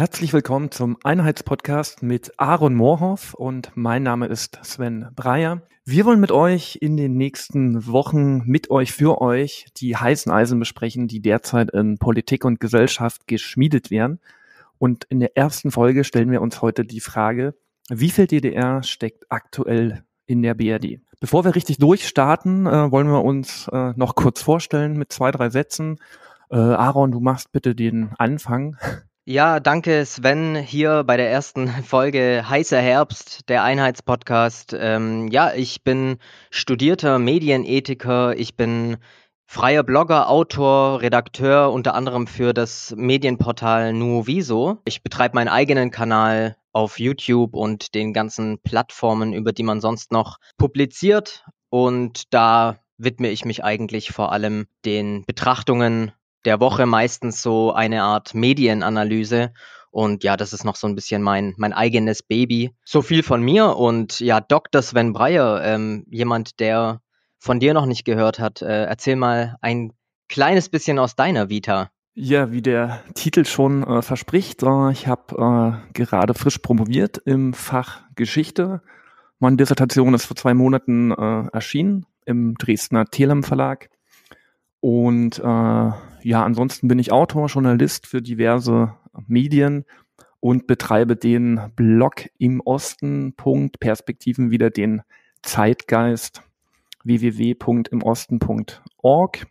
Herzlich willkommen zum Einheitspodcast mit Aaron Moorhoff und mein Name ist Sven Breyer. Wir wollen mit euch in den nächsten Wochen mit euch für euch die heißen Eisen besprechen, die derzeit in Politik und Gesellschaft geschmiedet werden. Und in der ersten Folge stellen wir uns heute die Frage, wie viel DDR steckt aktuell in der BRD? Bevor wir richtig durchstarten, äh, wollen wir uns äh, noch kurz vorstellen mit zwei, drei Sätzen. Äh, Aaron, du machst bitte den Anfang. Ja, danke Sven hier bei der ersten Folge Heißer Herbst, der Einheitspodcast. Ähm, ja, ich bin studierter Medienethiker, ich bin freier Blogger, Autor, Redakteur unter anderem für das Medienportal Nuoviso. Ich betreibe meinen eigenen Kanal auf YouTube und den ganzen Plattformen, über die man sonst noch publiziert. Und da widme ich mich eigentlich vor allem den Betrachtungen der Woche meistens so eine Art Medienanalyse. Und ja, das ist noch so ein bisschen mein, mein eigenes Baby. So viel von mir und ja, Dr. Sven Breyer, ähm, jemand, der von dir noch nicht gehört hat, äh, erzähl mal ein kleines bisschen aus deiner Vita. Ja, wie der Titel schon äh, verspricht, äh, ich habe äh, gerade frisch promoviert im Fach Geschichte. Meine Dissertation ist vor zwei Monaten äh, erschienen im Dresdner Telem Verlag und äh, ja, ansonsten bin ich Autor, Journalist für diverse Medien und betreibe den Blog im Osten. Perspektiven wieder den Zeitgeist www.imosten.org,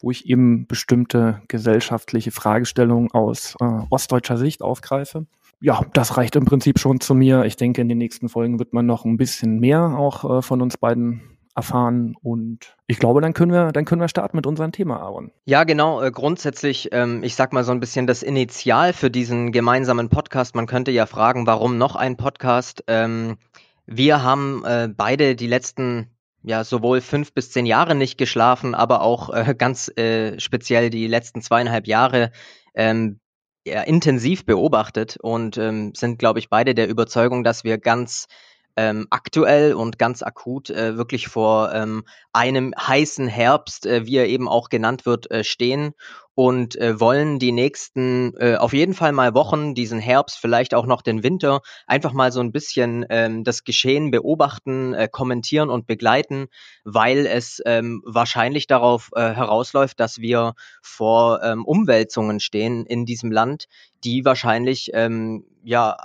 wo ich eben bestimmte gesellschaftliche Fragestellungen aus äh, ostdeutscher Sicht aufgreife. Ja, das reicht im Prinzip schon zu mir. Ich denke, in den nächsten Folgen wird man noch ein bisschen mehr auch äh, von uns beiden erfahren und ich glaube, dann können wir, dann können wir starten mit unserem Thema, Aaron. Ja, genau. Äh, grundsätzlich, ähm, ich sag mal so ein bisschen das Initial für diesen gemeinsamen Podcast. Man könnte ja fragen, warum noch ein Podcast? Ähm, wir haben äh, beide die letzten ja sowohl fünf bis zehn Jahre nicht geschlafen, aber auch äh, ganz äh, speziell die letzten zweieinhalb Jahre ähm, ja, intensiv beobachtet und ähm, sind, glaube ich, beide der Überzeugung, dass wir ganz ähm, aktuell und ganz akut äh, wirklich vor ähm, einem heißen Herbst, äh, wie er eben auch genannt wird, äh, stehen und äh, wollen die nächsten äh, auf jeden Fall mal Wochen, diesen Herbst, vielleicht auch noch den Winter, einfach mal so ein bisschen ähm, das Geschehen beobachten, äh, kommentieren und begleiten, weil es ähm, wahrscheinlich darauf äh, herausläuft, dass wir vor ähm, Umwälzungen stehen in diesem Land, die wahrscheinlich ähm, ja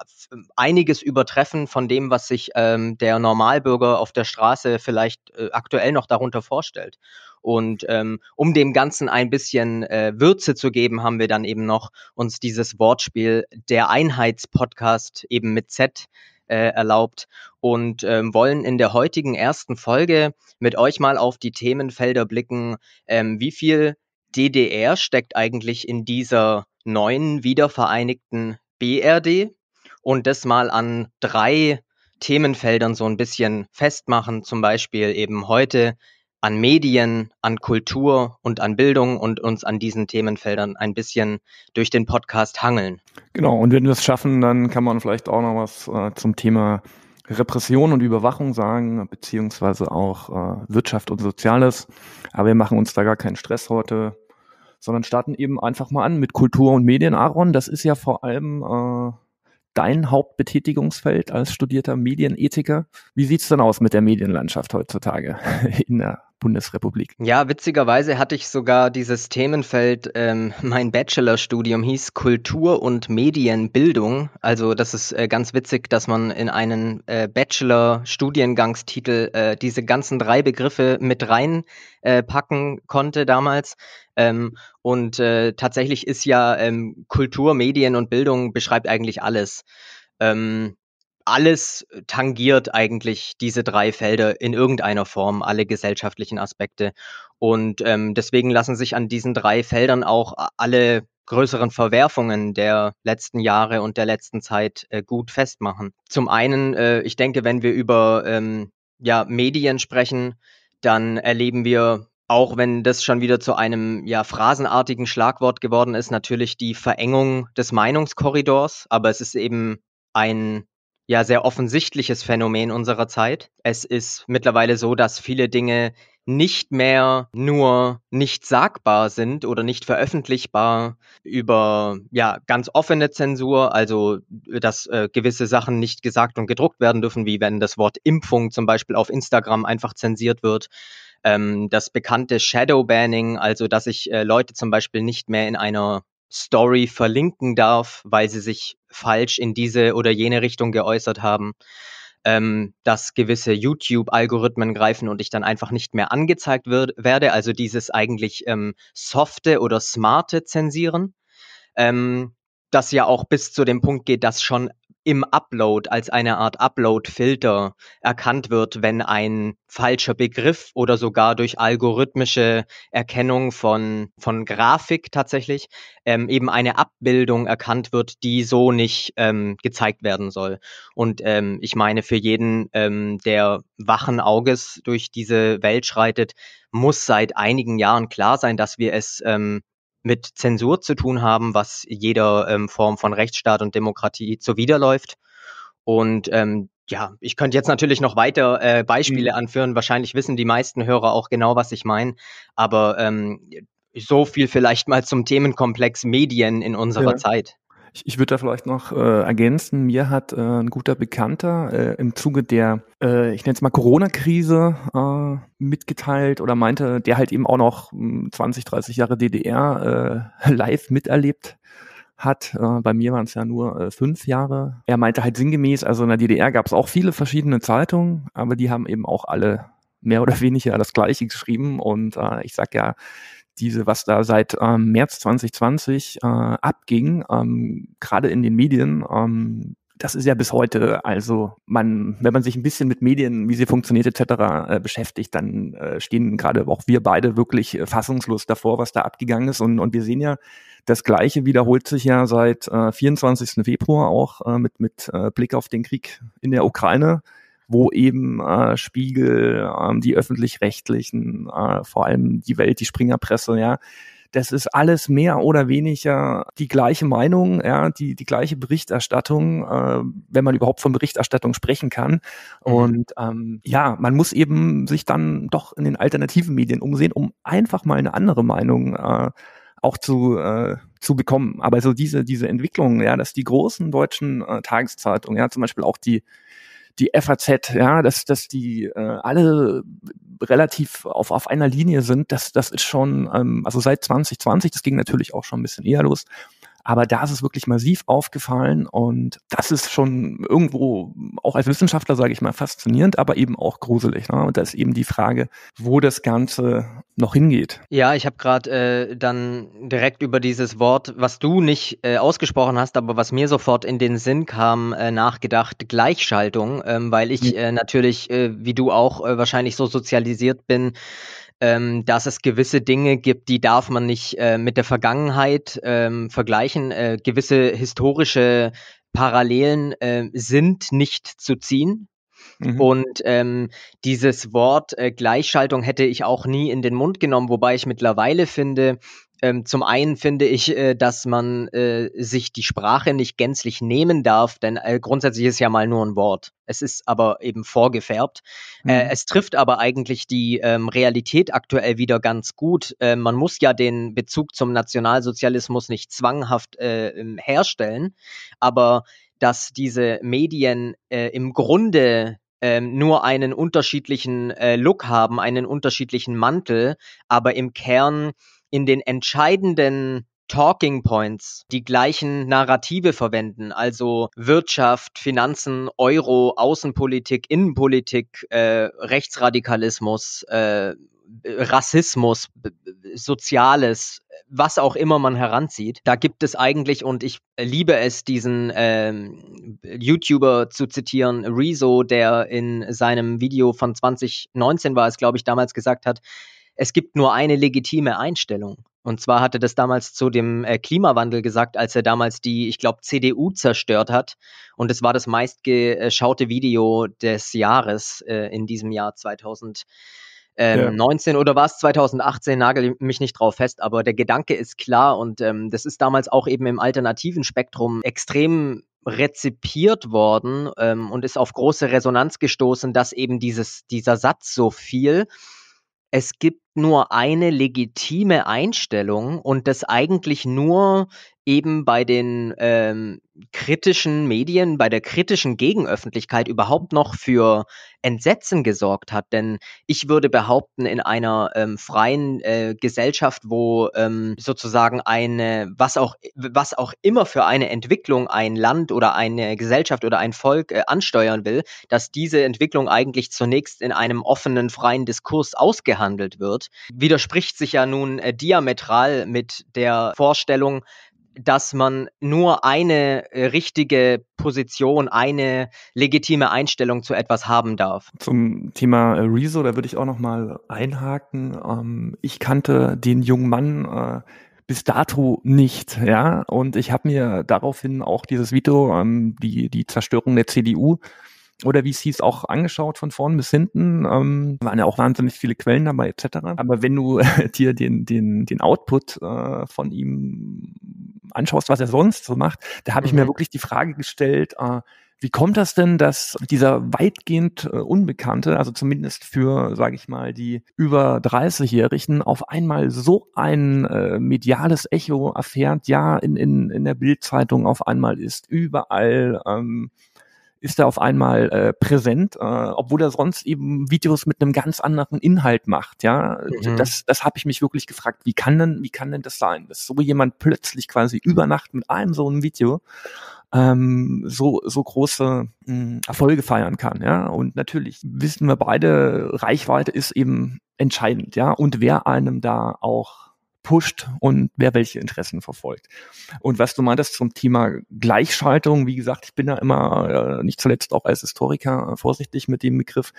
einiges übertreffen von dem, was sich ähm, der Normalbürger auf der Straße vielleicht äh, aktuell noch darunter vorstellt. Und ähm, um dem Ganzen ein bisschen äh, Würze zu geben, haben wir dann eben noch uns dieses Wortspiel der Einheitspodcast eben mit Z äh, erlaubt und ähm, wollen in der heutigen ersten Folge mit euch mal auf die Themenfelder blicken, ähm, wie viel DDR steckt eigentlich in dieser neuen wiedervereinigten BRD und das mal an drei Themenfeldern so ein bisschen festmachen, zum Beispiel eben heute an Medien, an Kultur und an Bildung und uns an diesen Themenfeldern ein bisschen durch den Podcast hangeln. Genau, und wenn wir es schaffen, dann kann man vielleicht auch noch was äh, zum Thema Repression und Überwachung sagen, beziehungsweise auch äh, Wirtschaft und Soziales. Aber wir machen uns da gar keinen Stress heute sondern starten eben einfach mal an mit Kultur und Medien, Aaron. Das ist ja vor allem äh, dein Hauptbetätigungsfeld als studierter Medienethiker. Wie sieht's denn aus mit der Medienlandschaft heutzutage in der Bundesrepublik. Ja, witzigerweise hatte ich sogar dieses Themenfeld, ähm, mein Bachelorstudium hieß Kultur und Medienbildung. Also das ist äh, ganz witzig, dass man in einen äh, Bachelor-Studiengangstitel äh, diese ganzen drei Begriffe mit reinpacken äh, konnte damals. Ähm, und äh, tatsächlich ist ja ähm, Kultur, Medien und Bildung beschreibt eigentlich alles. Ähm, alles äh, tangiert eigentlich diese drei Felder in irgendeiner Form, alle gesellschaftlichen Aspekte. Und ähm, deswegen lassen sich an diesen drei Feldern auch äh, alle größeren Verwerfungen der letzten Jahre und der letzten Zeit äh, gut festmachen. Zum einen, äh, ich denke, wenn wir über ähm, ja, Medien sprechen, dann erleben wir auch wenn das schon wieder zu einem ja phrasenartigen Schlagwort geworden ist, natürlich die Verengung des Meinungskorridors, aber es ist eben ein ja sehr offensichtliches Phänomen unserer Zeit. Es ist mittlerweile so, dass viele Dinge nicht mehr nur nicht sagbar sind oder nicht veröffentlichbar über ja ganz offene Zensur, also dass äh, gewisse Sachen nicht gesagt und gedruckt werden dürfen, wie wenn das Wort Impfung zum Beispiel auf Instagram einfach zensiert wird. Ähm, das bekannte Shadow Banning, also dass ich äh, Leute zum Beispiel nicht mehr in einer Story verlinken darf, weil sie sich falsch in diese oder jene Richtung geäußert haben, ähm, dass gewisse YouTube-Algorithmen greifen und ich dann einfach nicht mehr angezeigt wird, werde, also dieses eigentlich ähm, softe oder smarte Zensieren, ähm, das ja auch bis zu dem Punkt geht, dass schon im Upload als eine Art Upload-Filter erkannt wird, wenn ein falscher Begriff oder sogar durch algorithmische Erkennung von, von Grafik tatsächlich ähm, eben eine Abbildung erkannt wird, die so nicht ähm, gezeigt werden soll. Und ähm, ich meine, für jeden, ähm, der wachen Auges durch diese Welt schreitet, muss seit einigen Jahren klar sein, dass wir es ähm, mit Zensur zu tun haben, was jeder ähm, Form von Rechtsstaat und Demokratie zuwiderläuft. Und ähm, ja, ich könnte jetzt natürlich noch weiter äh, Beispiele mhm. anführen. Wahrscheinlich wissen die meisten Hörer auch genau, was ich meine. Aber ähm, so viel vielleicht mal zum Themenkomplex Medien in unserer ja. Zeit. Ich, ich würde da vielleicht noch äh, ergänzen, mir hat äh, ein guter Bekannter äh, im Zuge der, äh, ich nenne es mal Corona-Krise äh, mitgeteilt oder meinte, der halt eben auch noch 20, hm, 30 Jahre DDR äh, live miterlebt hat. Äh, bei mir waren es ja nur äh, fünf Jahre. Er meinte halt sinngemäß, also in der DDR gab es auch viele verschiedene Zeitungen, aber die haben eben auch alle mehr oder weniger das Gleiche geschrieben. Und äh, ich sag ja, diese, was da seit ähm, März 2020 äh, abging, ähm, gerade in den Medien, ähm, das ist ja bis heute, also man, wenn man sich ein bisschen mit Medien, wie sie funktioniert etc. Äh, beschäftigt, dann äh, stehen gerade auch wir beide wirklich äh, fassungslos davor, was da abgegangen ist. Und, und wir sehen ja, das Gleiche wiederholt sich ja seit äh, 24. Februar auch äh, mit, mit äh, Blick auf den Krieg in der Ukraine wo eben äh, Spiegel, äh, die öffentlich-rechtlichen, äh, vor allem die Welt, die Springerpresse, ja, das ist alles mehr oder weniger die gleiche Meinung, ja, die, die gleiche Berichterstattung, äh, wenn man überhaupt von Berichterstattung sprechen kann. Mhm. Und ähm, ja, man muss eben sich dann doch in den alternativen Medien umsehen, um einfach mal eine andere Meinung äh, auch zu, äh, zu bekommen. Aber so diese, diese Entwicklung, ja, dass die großen deutschen äh, Tageszeitungen, ja, zum Beispiel auch die die FAZ, ja, dass, dass die äh, alle relativ auf, auf einer Linie sind, das, das ist schon, ähm, also seit 2020, das ging natürlich auch schon ein bisschen eher los, aber da ist es wirklich massiv aufgefallen und das ist schon irgendwo auch als Wissenschaftler, sage ich mal, faszinierend, aber eben auch gruselig. Ne? Und da ist eben die Frage, wo das Ganze noch hingeht. Ja, ich habe gerade äh, dann direkt über dieses Wort, was du nicht äh, ausgesprochen hast, aber was mir sofort in den Sinn kam, äh, nachgedacht, Gleichschaltung, ähm, weil ich mhm. äh, natürlich, äh, wie du auch, äh, wahrscheinlich so sozialisiert bin, ähm, dass es gewisse Dinge gibt, die darf man nicht äh, mit der Vergangenheit ähm, vergleichen. Äh, gewisse historische Parallelen äh, sind nicht zu ziehen. Mhm. Und ähm, dieses Wort äh, Gleichschaltung hätte ich auch nie in den Mund genommen, wobei ich mittlerweile finde, ähm, zum einen finde ich, äh, dass man äh, sich die Sprache nicht gänzlich nehmen darf, denn äh, grundsätzlich ist ja mal nur ein Wort. Es ist aber eben vorgefärbt. Äh, mhm. es trifft aber eigentlich die ähm, Realität aktuell wieder ganz gut. Äh, man muss ja den Bezug zum Nationalsozialismus nicht zwanghaft äh, ähm, herstellen, aber dass diese Medien im Grunde ähm, nur einen unterschiedlichen äh, Look haben, einen unterschiedlichen Mantel, aber im Kern in den entscheidenden Talking Points die gleichen Narrative verwenden, also Wirtschaft, Finanzen, Euro, Außenpolitik, Innenpolitik, äh, Rechtsradikalismus, äh, Rassismus, Soziales, was auch immer man heranzieht. Da gibt es eigentlich, und ich liebe es, diesen ähm, YouTuber zu zitieren, Rezo, der in seinem Video von 2019 war es, glaube ich, damals gesagt hat, es gibt nur eine legitime Einstellung. Und zwar hatte das damals zu dem äh, Klimawandel gesagt, als er damals die, ich glaube, CDU zerstört hat. Und es war das meistgeschaute Video des Jahres äh, in diesem Jahr 2000. Ähm, ja. 19 oder war es 2018, nagel mich nicht drauf fest, aber der Gedanke ist klar und ähm, das ist damals auch eben im alternativen Spektrum extrem rezipiert worden ähm, und ist auf große Resonanz gestoßen, dass eben dieses, dieser Satz so viel es gibt nur eine legitime Einstellung und das eigentlich nur eben bei den ähm, kritischen Medien, bei der kritischen Gegenöffentlichkeit überhaupt noch für Entsetzen gesorgt hat. Denn ich würde behaupten, in einer ähm, freien äh, Gesellschaft, wo ähm, sozusagen eine, was auch, was auch immer für eine Entwicklung ein Land oder eine Gesellschaft oder ein Volk äh, ansteuern will, dass diese Entwicklung eigentlich zunächst in einem offenen, freien Diskurs ausgehandelt wird, widerspricht sich ja nun äh, diametral mit der Vorstellung, dass man nur eine äh, richtige Position, eine legitime Einstellung zu etwas haben darf. Zum Thema äh, Rezo, da würde ich auch nochmal einhaken. Ähm, ich kannte den jungen Mann äh, bis dato nicht, ja, und ich habe mir daraufhin auch dieses Video, ähm, die, die Zerstörung der CDU, oder wie es hieß, auch angeschaut von vorn bis hinten. Ähm, waren ja auch wahnsinnig viele Quellen dabei etc. Aber wenn du dir den, den, den Output äh, von ihm anschaust, was er sonst so macht, da habe ich mhm. mir wirklich die Frage gestellt, äh, wie kommt das denn, dass dieser weitgehend äh, Unbekannte, also zumindest für, sage ich mal, die über 30-Jährigen, auf einmal so ein äh, mediales Echo erfährt, ja, in, in, in der Bildzeitung auf einmal ist, überall ähm, ist er auf einmal äh, präsent, äh, obwohl er sonst eben Videos mit einem ganz anderen Inhalt macht. Ja, mhm. das, das habe ich mich wirklich gefragt. Wie kann denn, wie kann denn das sein, dass so jemand plötzlich quasi über Nacht mit einem so einem Video ähm, so, so große mh, hm, Erfolge feiern kann. Ja? Und natürlich wissen wir beide, Reichweite ist eben entscheidend, ja, und wer einem da auch pusht und wer welche Interessen verfolgt. Und was du meintest zum Thema Gleichschaltung, wie gesagt, ich bin da immer, äh, nicht zuletzt auch als Historiker, äh, vorsichtig mit dem Begriff.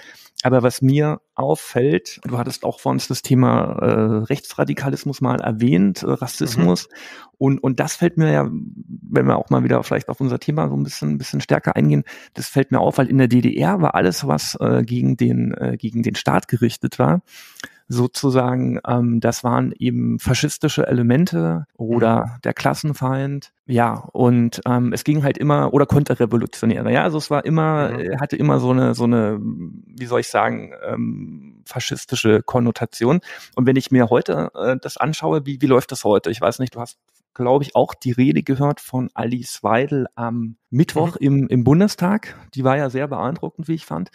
Aber was mir auffällt, du hattest auch vor uns das Thema äh, Rechtsradikalismus mal erwähnt, äh, Rassismus. Mhm. Und, und das fällt mir ja, wenn wir auch mal wieder vielleicht auf unser Thema so ein bisschen, ein bisschen stärker eingehen, das fällt mir auf, weil in der DDR war alles, was äh, gegen, den, äh, gegen den Staat gerichtet war, sozusagen, ähm, das waren eben faschistische Elemente oder mhm. der Klassenfeind. Ja, und ähm, es ging halt immer, oder Konterrevolutionäre, ja, also es war immer, ja. Mhm. Äh, hatte immer so eine, so eine, wie soll ich sagen, ähm, faschistische Konnotation. Und wenn ich mir heute äh, das anschaue, wie, wie läuft das heute? Ich weiß nicht, du hast glaube ich, auch die Rede gehört von Alice Weidel am Mittwoch mhm. im, im Bundestag. Die war ja sehr beeindruckend, wie ich fand.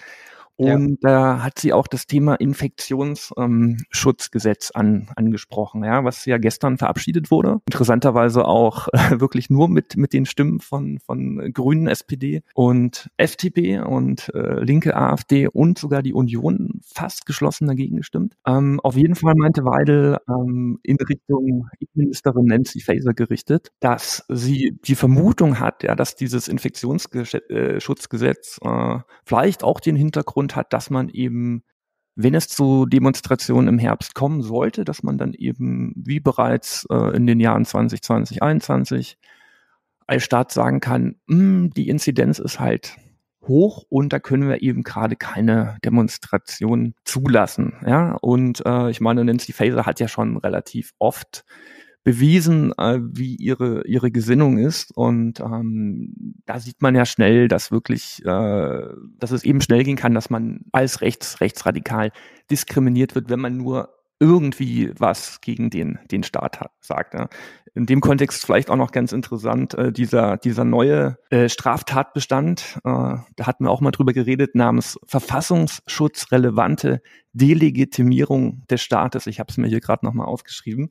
Und da ja. äh, hat sie auch das Thema Infektionsschutzgesetz ähm, an, angesprochen, ja, was ja gestern verabschiedet wurde. Interessanterweise auch äh, wirklich nur mit, mit den Stimmen von, von Grünen, SPD und FDP und äh, linke AfD und sogar die Union fast geschlossen dagegen gestimmt. Ähm, auf jeden Fall meinte Weidel ähm, in Richtung Ministerin Nancy Faeser gerichtet, dass sie die Vermutung hat, ja, dass dieses Infektionsschutzgesetz äh, äh, vielleicht auch den Hintergrund Hintergrund hat, dass man eben, wenn es zu Demonstrationen im Herbst kommen sollte, dass man dann eben, wie bereits äh, in den Jahren 2020, 2021, als Staat sagen kann, hm, die Inzidenz ist halt hoch und da können wir eben gerade keine Demonstration zulassen. Ja, und äh, ich meine, Nancy Faeser hat ja schon relativ oft bewiesen, äh, wie ihre, ihre Gesinnung ist. Und ähm, da sieht man ja schnell, dass wirklich, äh, dass es eben schnell gehen kann, dass man als rechts, rechtsradikal diskriminiert wird, wenn man nur irgendwie was gegen den, den Staat hat, sagt. Ja. In dem Kontext vielleicht auch noch ganz interessant, äh, dieser, dieser neue äh, Straftatbestand, äh, da hatten wir auch mal drüber geredet, namens verfassungsschutzrelevante Delegitimierung des Staates. Ich habe es mir hier gerade nochmal aufgeschrieben.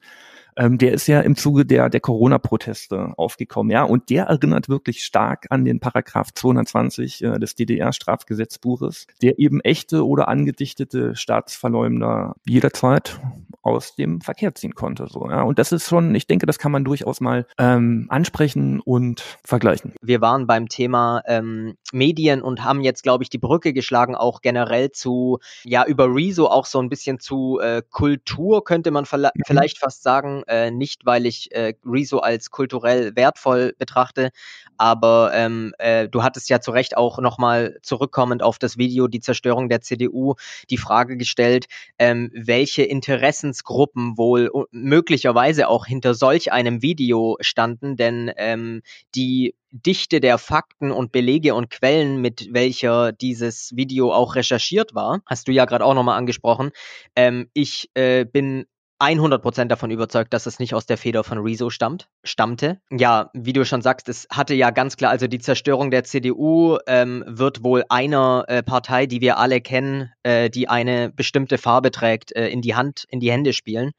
Ähm, der ist ja im Zuge der, der Corona-Proteste aufgekommen, ja, und der erinnert wirklich stark an den Paragraph 220 äh, des DDR-Strafgesetzbuches, der eben echte oder angedichtete Staatsverleumder jederzeit aus dem Verkehr ziehen konnte. So, ja. Und das ist schon, ich denke, das kann man durchaus mal ähm, ansprechen und vergleichen. Wir waren beim Thema ähm, Medien und haben jetzt, glaube ich, die Brücke geschlagen, auch generell zu, ja, über Reason so auch so ein bisschen zu äh, Kultur, könnte man mhm. vielleicht fast sagen. Äh, nicht, weil ich äh, Rezo als kulturell wertvoll betrachte, aber ähm, äh, du hattest ja zu Recht auch nochmal zurückkommend auf das Video Die Zerstörung der CDU die Frage gestellt, ähm, welche Interessensgruppen wohl möglicherweise auch hinter solch einem Video standen, denn ähm, die Dichte der Fakten und Belege und Quellen, mit welcher dieses Video auch recherchiert war, hast du ja gerade auch nochmal angesprochen. Ähm, ich äh, bin 100% davon überzeugt, dass es nicht aus der Feder von Rezo stammt, stammte. Ja, wie du schon sagst, es hatte ja ganz klar, also die Zerstörung der CDU ähm, wird wohl einer äh, Partei, die wir alle kennen, äh, die eine bestimmte Farbe trägt, äh, in die Hand, in die Hände spielen.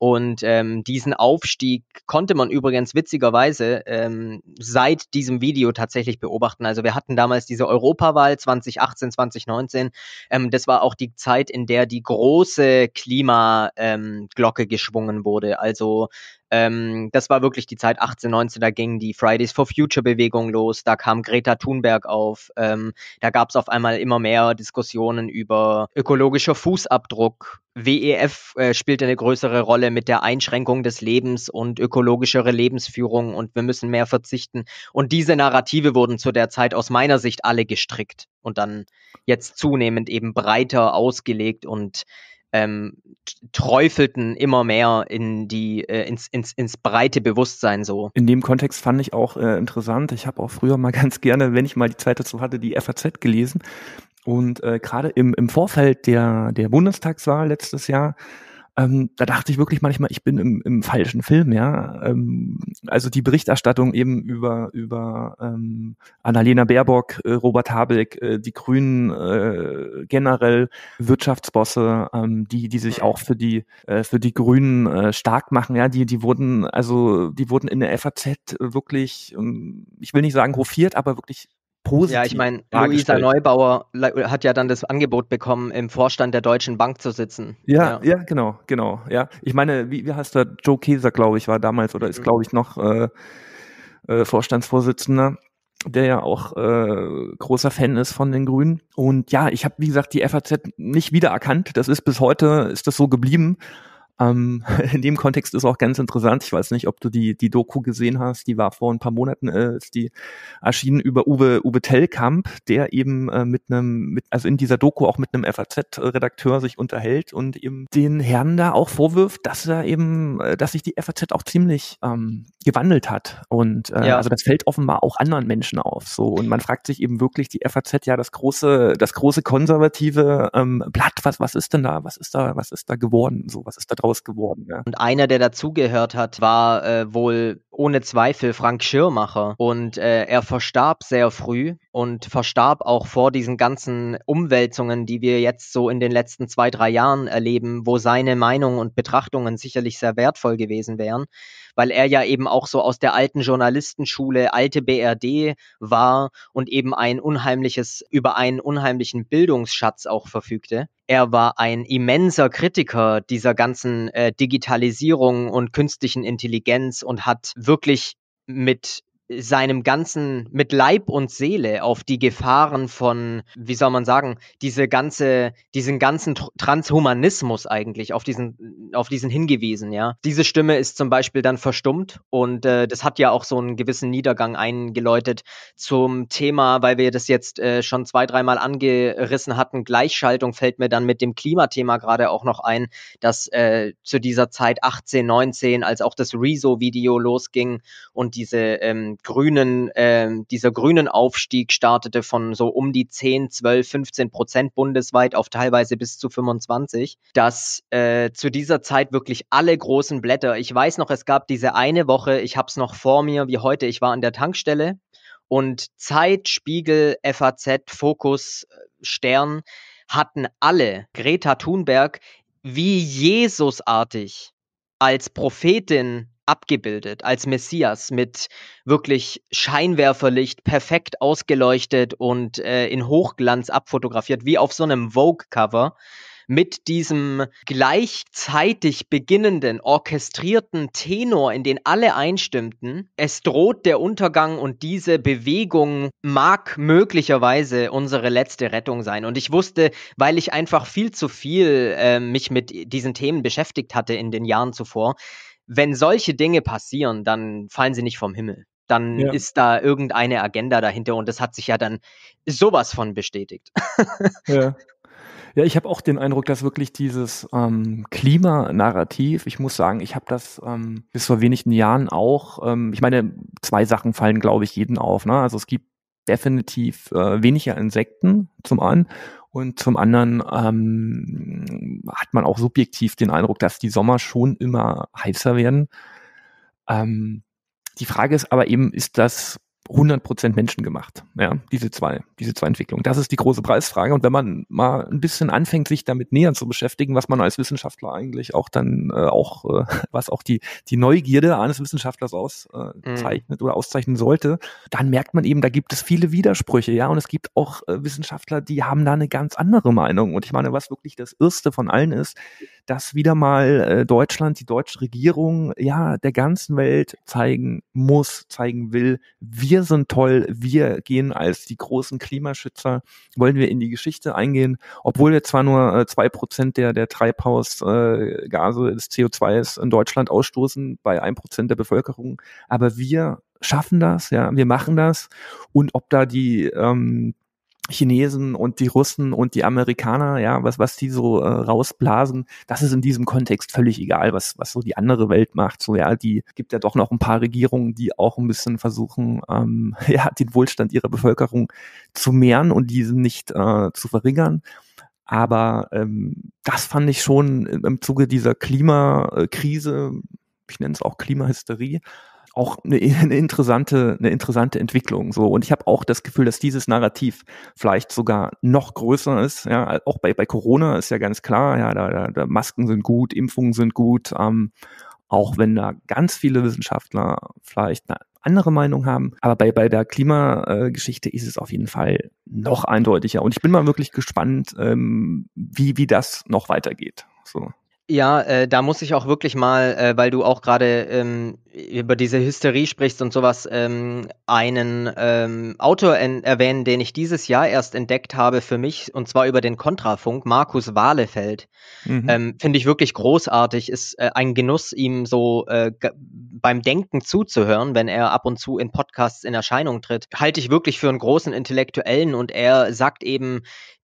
Und ähm, diesen Aufstieg konnte man übrigens witzigerweise ähm, seit diesem Video tatsächlich beobachten. Also wir hatten damals diese Europawahl 2018, 2019. Ähm, das war auch die Zeit, in der die große Klimaglocke ähm, geschwungen wurde. Also ähm, das war wirklich die Zeit 18, 19, da ging die Fridays for Future Bewegung los, da kam Greta Thunberg auf, ähm, da gab es auf einmal immer mehr Diskussionen über ökologischer Fußabdruck. WEF äh, spielt eine größere Rolle mit der Einschränkung des Lebens und ökologischere Lebensführung und wir müssen mehr verzichten. Und diese Narrative wurden zu der Zeit aus meiner Sicht alle gestrickt und dann jetzt zunehmend eben breiter ausgelegt und ähm, träufelten immer mehr in die, äh, ins, ins, ins breite Bewusstsein so. In dem Kontext fand ich auch äh, interessant, ich habe auch früher mal ganz gerne, wenn ich mal die Zeit dazu hatte, die FAZ gelesen. Und äh, gerade im, im Vorfeld der, der Bundestagswahl letztes Jahr ähm, da dachte ich wirklich manchmal, ich bin im, im falschen Film, ja. Ähm, also die Berichterstattung eben über, über ähm, Annalena Baerbock, äh, Robert Habeck, äh, die Grünen äh, generell, Wirtschaftsbosse, ähm, die, die sich auch für die, äh, für die Grünen äh, stark machen, ja, die, die wurden, also die wurden in der FAZ wirklich, ähm, ich will nicht sagen hofiert, aber wirklich positiv. Ja, ich meine, Luisa Neubauer hat ja dann das Angebot bekommen, im Vorstand der Deutschen Bank zu sitzen. Ja, ja, ja genau, genau. Ja, ich meine, wie, wie heißt der Joe Keser, glaube ich, war damals oder ist, mhm. glaube ich, noch äh, äh, Vorstandsvorsitzender der ja auch äh, großer Fan ist von den Grünen. Und ja, ich habe, wie gesagt, die FAZ nicht wiedererkannt. Das ist bis heute, ist das so geblieben. Ähm, in dem Kontext ist auch ganz interessant, ich weiß nicht, ob du die, die Doku gesehen hast, die war vor ein paar Monaten, äh, ist die erschienen über Uwe, Uwe Tellkamp, der eben äh, mit einem, mit, also in dieser Doku auch mit einem FAZ-Redakteur sich unterhält und eben den Herrn da auch vorwirft, dass er eben, äh, dass sich die FAZ auch ziemlich ähm, gewandelt hat. Und äh, ja. also das fällt offenbar auch anderen Menschen auf. So. Und man fragt sich eben wirklich, die FAZ, ja, das große, das große konservative ähm, Blatt, was, was ist denn da, was ist da, was ist da geworden? So, was ist da drauf? groß geworden. Ja. Und einer, der dazugehört hat, war äh, wohl ohne Zweifel Frank Schirmacher. Und äh, er verstarb sehr früh und verstarb auch vor diesen ganzen Umwälzungen, die wir jetzt so in den letzten zwei, drei Jahren erleben, wo seine Meinungen und Betrachtungen sicherlich sehr wertvoll gewesen wären, weil er ja eben auch so aus der alten Journalistenschule, alte BRD war und eben ein unheimliches, über einen unheimlichen Bildungsschatz auch verfügte. Er war ein immenser Kritiker dieser ganzen äh, Digitalisierung und künstlichen Intelligenz und hat wirklich mit seinem ganzen, mit Leib und Seele auf die Gefahren von, wie soll man sagen, diese ganze, diesen ganzen Transhumanismus eigentlich, auf diesen, auf diesen hingewiesen, ja. Diese Stimme ist zum Beispiel dann verstummt und äh, das hat ja auch so einen gewissen Niedergang eingeläutet zum Thema, weil wir das jetzt äh, schon zwei, dreimal angerissen hatten, Gleichschaltung fällt mir dann mit dem Klimathema gerade auch noch ein, dass äh, zu dieser Zeit 18, 19, als auch das Rezo-Video losging und diese ähm, grünen, äh, dieser grünen Aufstieg startete von so um die 10, 12, 15 Prozent bundesweit auf teilweise bis zu 25, dass äh, zu dieser Zeit wirklich alle großen Blätter, ich weiß noch, es gab diese eine Woche, ich habe es noch vor mir wie heute, ich war an der Tankstelle und Zeit, Spiegel, FAZ, Fokus, äh, Stern hatten alle Greta Thunberg wie Jesusartig als Prophetin abgebildet als Messias mit wirklich Scheinwerferlicht perfekt ausgeleuchtet und äh, in Hochglanz abfotografiert, wie auf so einem Vogue-Cover mit diesem gleichzeitig beginnenden, orchestrierten Tenor, in den alle einstimmten. Es droht der Untergang und diese Bewegung mag möglicherweise unsere letzte Rettung sein. Und ich wusste, weil ich einfach viel zu viel äh, mich mit diesen Themen beschäftigt hatte in den Jahren zuvor, wenn solche Dinge passieren, dann fallen sie nicht vom Himmel. Dann ja. ist da irgendeine Agenda dahinter und das hat sich ja dann sowas von bestätigt. ja. Ja, ich habe auch den Eindruck, dass wirklich dieses ähm, Klimanarrativ, ich muss sagen, ich habe das ähm, bis vor wenigen Jahren auch, ähm, ich meine, zwei Sachen fallen, glaube ich, jeden auf. Ne? Also es gibt definitiv äh, weniger Insekten zum einen und zum anderen ähm, hat man auch subjektiv den Eindruck, dass die Sommer schon immer heißer werden. Ähm, die Frage ist aber eben, ist das 100% Menschen gemacht. Ja, diese zwei, diese zwei Entwicklungen. Das ist die große Preisfrage. Und wenn man mal ein bisschen anfängt, sich damit näher zu beschäftigen, was man als Wissenschaftler eigentlich auch dann äh, auch, äh, was auch die, die Neugierde eines Wissenschaftlers auszeichnet äh, mhm. oder auszeichnen sollte, dann merkt man eben, da gibt es viele Widersprüche. Ja, und es gibt auch äh, Wissenschaftler, die haben da eine ganz andere Meinung. Und ich meine, was wirklich das Erste von allen ist, dass wieder mal äh, Deutschland, die deutsche Regierung, ja, der ganzen Welt zeigen muss, zeigen will, wir sind toll, wir gehen als die großen Klimaschützer, wollen wir in die Geschichte eingehen, obwohl wir zwar nur äh, zwei Prozent der, der Treibhausgase äh, des CO2s in Deutschland ausstoßen, bei ein Prozent der Bevölkerung, aber wir schaffen das, ja, wir machen das. Und ob da die ähm, Chinesen und die Russen und die Amerikaner, ja, was, was die so äh, rausblasen, das ist in diesem Kontext völlig egal, was, was so die andere Welt macht. So, ja, die gibt ja doch noch ein paar Regierungen, die auch ein bisschen versuchen, ähm, ja, den Wohlstand ihrer Bevölkerung zu mehren und diesen nicht äh, zu verringern. Aber ähm, das fand ich schon im Zuge dieser Klimakrise, ich nenne es auch Klimahysterie, auch eine, eine, interessante, eine interessante Entwicklung. So und ich habe auch das Gefühl, dass dieses Narrativ vielleicht sogar noch größer ist. Ja, auch bei bei Corona ist ja ganz klar. Ja, da, da, da Masken sind gut, Impfungen sind gut. Ähm, auch wenn da ganz viele Wissenschaftler vielleicht eine andere Meinung haben. Aber bei, bei der Klimageschichte äh, ist es auf jeden Fall noch eindeutiger. Und ich bin mal wirklich gespannt, ähm, wie, wie das noch weitergeht. So. Ja, äh, da muss ich auch wirklich mal, äh, weil du auch gerade ähm, über diese Hysterie sprichst und sowas, ähm, einen ähm, Autor erwähnen, den ich dieses Jahr erst entdeckt habe für mich, und zwar über den Kontrafunk, Markus Wahlefeld. Mhm. Ähm, finde ich wirklich großartig, ist äh, ein Genuss, ihm so äh, beim Denken zuzuhören, wenn er ab und zu in Podcasts in Erscheinung tritt. Halte ich wirklich für einen großen Intellektuellen und er sagt eben,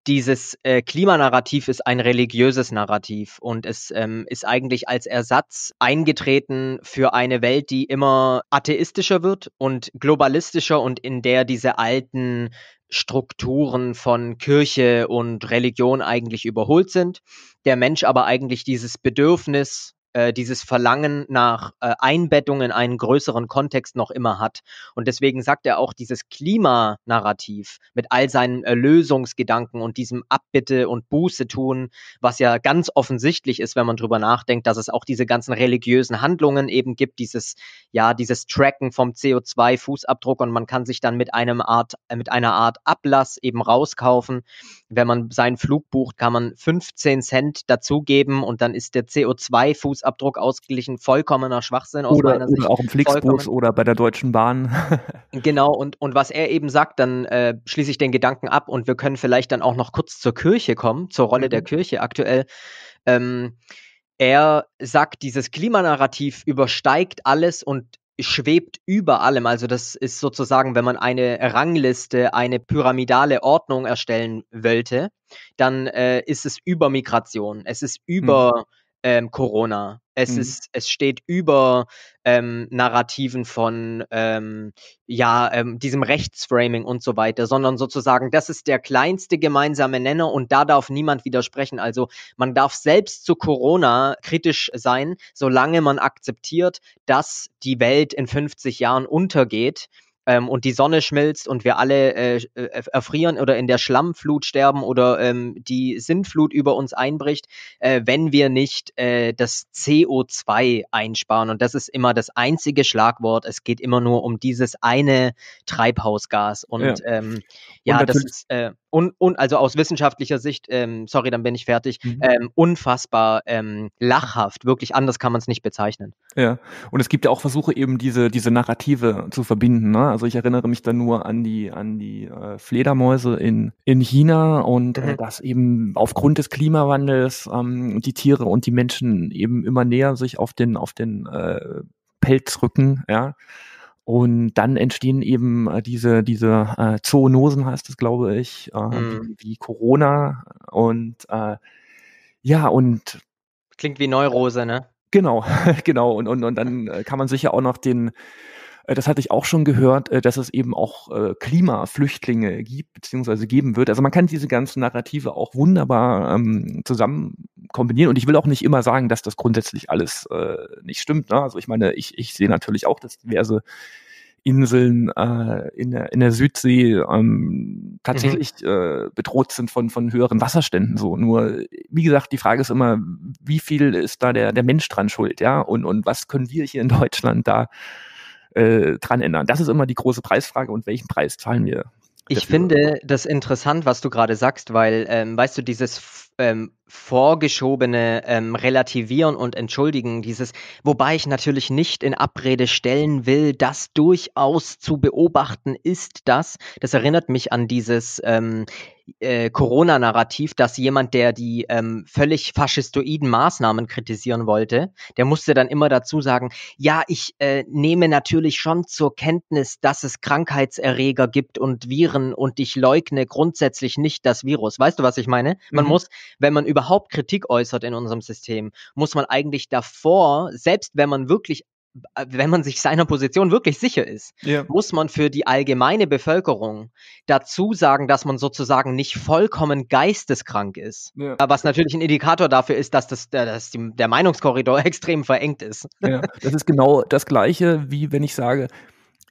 dieses äh, Klimanarrativ ist ein religiöses Narrativ und es ähm, ist eigentlich als Ersatz eingetreten für eine Welt, die immer atheistischer wird und globalistischer und in der diese alten Strukturen von Kirche und Religion eigentlich überholt sind. Der Mensch aber eigentlich dieses Bedürfnis äh, dieses Verlangen nach äh, Einbettung in einen größeren Kontext noch immer hat. Und deswegen sagt er auch, dieses Klimanarrativ mit all seinen Erlösungsgedanken äh, und diesem Abbitte und Buße tun, was ja ganz offensichtlich ist, wenn man drüber nachdenkt, dass es auch diese ganzen religiösen Handlungen eben gibt, dieses, ja, dieses Tracken vom CO2-Fußabdruck und man kann sich dann mit einem Art, äh, mit einer Art Ablass eben rauskaufen. Wenn man seinen Flug bucht, kann man 15 Cent dazugeben und dann ist der CO2-Fußabdruck Fußabdruck ausgeglichen, vollkommener Schwachsinn aus oder, meiner Sicht. Oder auch im Flixbus oder bei der Deutschen Bahn. genau, und, und was er eben sagt, dann äh, schließe ich den Gedanken ab und wir können vielleicht dann auch noch kurz zur Kirche kommen, zur Rolle mhm. der Kirche aktuell. Ähm, er sagt, dieses Klimanarrativ übersteigt alles und schwebt über allem. Also das ist sozusagen, wenn man eine Rangliste, eine pyramidale Ordnung erstellen wollte, dann äh, ist es über Migration, es ist über mhm ähm, Corona. Es mhm. ist, es steht über ähm, Narrativen von ähm, ja, ähm, diesem Rechtsframing und so weiter, sondern sozusagen, das ist der kleinste gemeinsame Nenner und da darf niemand widersprechen. Also man darf selbst zu Corona kritisch sein, solange man akzeptiert, dass die Welt in 50 Jahren untergeht ähm, und die Sonne schmilzt und wir alle äh, äh erfrieren oder in der Schlammflut sterben oder ähm, die Sintflut über uns einbricht, äh, wenn wir nicht äh, das CO2 einsparen. Und das ist immer das einzige Schlagwort. Es geht immer nur um dieses eine Treibhausgas. Und ja, ähm, ja und das ist äh, und, und also aus wissenschaftlicher Sicht, ähm, sorry, dann bin ich fertig, mhm. ähm, unfassbar ähm, lachhaft. Wirklich anders kann man es nicht bezeichnen. Ja, und es gibt ja auch Versuche, eben diese, diese Narrative zu verbinden. Ne? Also ich erinnere mich da nur an die, an die äh, Fledermäuse in, in China und äh, mhm. äh, dass eben aufgrund des Klimawandels ähm, die Tiere und die Menschen eben immer näher sich auf den, auf den äh, Pelz rücken, ja, und dann entstehen eben äh, diese, diese äh, Zoonosen, heißt es, glaube ich, äh, mm. wie, wie, Corona und äh, ja, und. Klingt wie Neurose, ne? Genau, genau. Und, und, und dann äh, kann man sicher auch noch den, äh, das hatte ich auch schon gehört, äh, dass es eben auch äh, Klimaflüchtlinge gibt, beziehungsweise geben wird. Also man kann diese ganzen Narrative auch wunderbar ähm, zusammen kombinieren. Und ich will auch nicht immer sagen, dass das grundsätzlich alles äh, nicht stimmt. Ne? Also ich meine, ich, ich sehe natürlich auch, dass diverse Inseln äh, in, der, in der Südsee ähm, tatsächlich mhm. äh, bedroht sind von, von höheren Wasserständen. So. Nur, wie gesagt, die Frage ist immer, wie viel ist da der, der Mensch dran schuld, ja? Und, und was können wir hier in Deutschland da äh, dran ändern? Das ist immer die große Preisfrage und welchen Preis zahlen wir? Ich dafür? finde das interessant, was du gerade sagst, weil, ähm, weißt du, dieses ähm, vorgeschobene ähm, Relativieren und Entschuldigen, dieses, wobei ich natürlich nicht in Abrede stellen will, dass durchaus zu beobachten ist dass, das erinnert mich an dieses ähm, äh, Corona-Narrativ, dass jemand, der die ähm, völlig faschistoiden Maßnahmen kritisieren wollte, der musste dann immer dazu sagen, ja, ich äh, nehme natürlich schon zur Kenntnis, dass es Krankheitserreger gibt und Viren und ich leugne grundsätzlich nicht das Virus. Weißt du, was ich meine? Man mhm. muss wenn man überhaupt Kritik äußert in unserem System, muss man eigentlich davor, selbst wenn man wirklich äh, wenn man sich seiner Position wirklich sicher ist, ja. muss man für die allgemeine Bevölkerung dazu sagen, dass man sozusagen nicht vollkommen geisteskrank ist. Ja. Was natürlich ein Indikator dafür ist, dass, das, dass die, der Meinungskorridor extrem verengt ist. Ja. Das ist genau das Gleiche, wie wenn ich sage,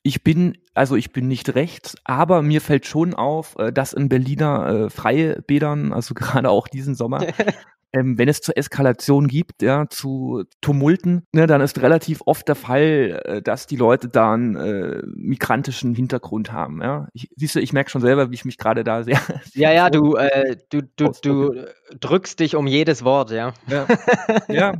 ich bin, also ich bin nicht rechts, aber mir fällt schon auf, äh, dass in Berliner äh, Freibädern, also gerade auch diesen Sommer, ähm, wenn es zur Eskalation gibt, ja, zu Tumulten, ne, dann ist relativ oft der Fall, äh, dass die Leute da einen äh, migrantischen Hintergrund haben. Ja. Ich, siehst du, ich merke schon selber, wie ich mich gerade da sehr. ja, ja, du, äh, du, du, du, drückst dich um jedes Wort, ja. Ja, ja.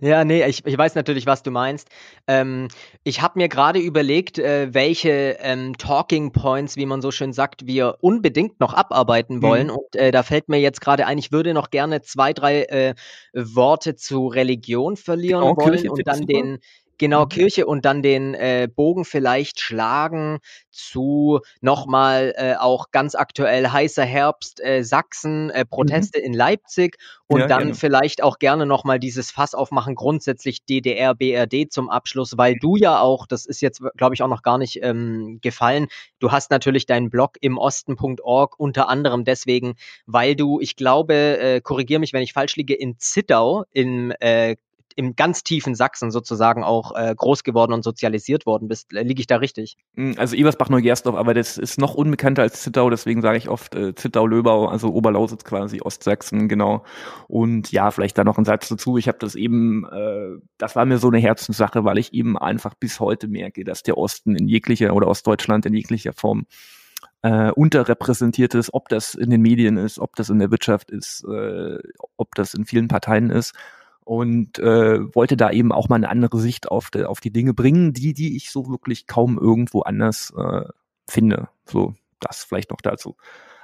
ja nee, ich, ich weiß natürlich, was du meinst. Ähm, ich habe mir gerade überlegt, äh, welche ähm, Talking Points, wie man so schön sagt, wir unbedingt noch abarbeiten mhm. wollen. Mhm. Und äh, da fällt mir jetzt gerade ein, ich würde noch gerne zwei, drei äh, Worte zu Religion verlieren genau, wollen und dann den, Genau, mhm. Kirche und dann den äh, Bogen vielleicht schlagen zu nochmal äh, auch ganz aktuell heißer Herbst äh, Sachsen, äh, mhm. Proteste mhm. in Leipzig und ja, dann gerne. vielleicht auch gerne nochmal dieses Fass aufmachen, grundsätzlich DDR, BRD zum Abschluss, weil mhm. du ja auch, das ist jetzt, glaube ich, auch noch gar nicht ähm, gefallen, du hast natürlich deinen Blog im Osten.org unter anderem deswegen, weil du, ich glaube, äh, korrigiere mich, wenn ich falsch liege, in Zittau im äh, im ganz tiefen Sachsen sozusagen auch äh, groß geworden und sozialisiert worden bist. Äh, liege ich da richtig? Hm, also Ebersbach Neugersdorf, aber das ist noch unbekannter als Zittau, deswegen sage ich oft äh, Zittau-Löbau, also Oberlausitz quasi, Ostsachsen, genau. Und ja, vielleicht da noch ein Satz dazu. Ich habe das eben, äh, das war mir so eine Herzenssache, weil ich eben einfach bis heute merke, dass der Osten in jeglicher oder Ostdeutschland in jeglicher Form äh, unterrepräsentiert ist, ob das in den Medien ist, ob das in der Wirtschaft ist, äh, ob das in vielen Parteien ist und äh, wollte da eben auch mal eine andere Sicht auf, de, auf die Dinge bringen, die, die ich so wirklich kaum irgendwo anders äh, finde. So, das vielleicht noch dazu.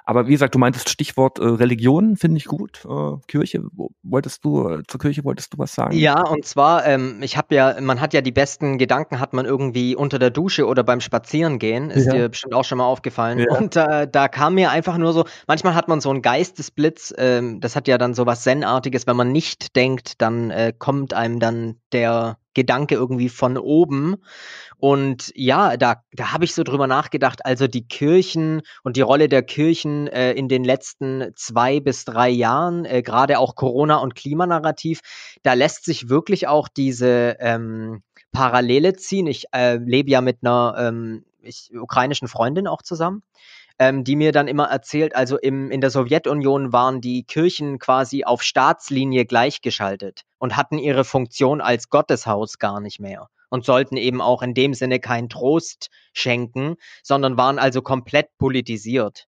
Aber wie gesagt, du meintest Stichwort äh, Religion, finde ich gut. Äh, Kirche, wolltest du, äh, zur Kirche wolltest du was sagen? Ja, und zwar, ähm, ich habe ja, man hat ja die besten Gedanken, hat man irgendwie unter der Dusche oder beim Spazierengehen, ist ja. dir bestimmt auch schon mal aufgefallen. Ja. Und äh, da kam mir einfach nur so, manchmal hat man so einen Geistesblitz, ähm, das hat ja dann so was Zen-artiges, wenn man nicht denkt, dann äh, kommt einem dann der Gedanke irgendwie von oben. Und ja, da, da habe ich so drüber nachgedacht, also die Kirchen und die Rolle der Kirchen äh, in den letzten zwei bis drei Jahren, äh, gerade auch Corona und Klimanarrativ, da lässt sich wirklich auch diese ähm, Parallele ziehen. Ich äh, lebe ja mit einer ähm, ich, ukrainischen Freundin auch zusammen ähm, die mir dann immer erzählt, also im, in der Sowjetunion waren die Kirchen quasi auf Staatslinie gleichgeschaltet und hatten ihre Funktion als Gotteshaus gar nicht mehr und sollten eben auch in dem Sinne keinen Trost schenken, sondern waren also komplett politisiert.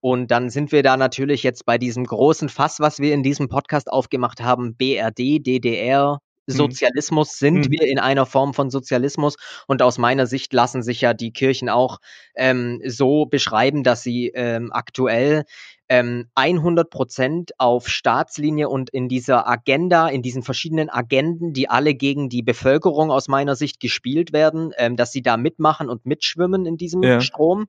Und dann sind wir da natürlich jetzt bei diesem großen Fass, was wir in diesem Podcast aufgemacht haben, BRD, DDR, Mhm. Sozialismus sind mhm. wir in einer Form von Sozialismus und aus meiner Sicht lassen sich ja die Kirchen auch ähm, so beschreiben, dass sie ähm, aktuell ähm, 100 Prozent auf Staatslinie und in dieser Agenda, in diesen verschiedenen Agenden, die alle gegen die Bevölkerung aus meiner Sicht gespielt werden, ähm, dass sie da mitmachen und mitschwimmen in diesem ja. Strom.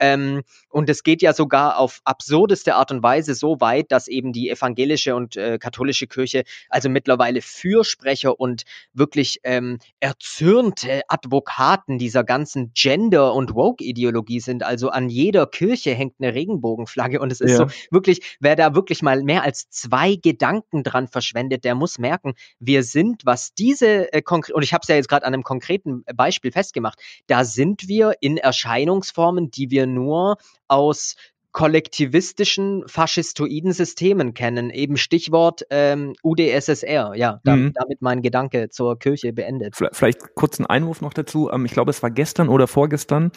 Ähm, und es geht ja sogar auf absurdeste Art und Weise so weit, dass eben die evangelische und äh, katholische Kirche also mittlerweile Fürsprecher und wirklich ähm, erzürnte Advokaten dieser ganzen Gender- und Woke-Ideologie sind. Also an jeder Kirche hängt eine Regenbogenflagge und es ist ja. so wirklich, wer da wirklich mal mehr als zwei Gedanken dran verschwendet, der muss merken, wir sind, was diese äh, und ich habe es ja jetzt gerade an einem konkreten Beispiel festgemacht, da sind wir in Erscheinungsformen, die wir nur aus kollektivistischen faschistoiden Systemen kennen. Eben Stichwort ähm, UdSSR. Ja, da, mhm. damit mein Gedanke zur Kirche beendet. Vielleicht, vielleicht kurz einen Einwurf noch dazu. Ähm, ich glaube, es war gestern oder vorgestern.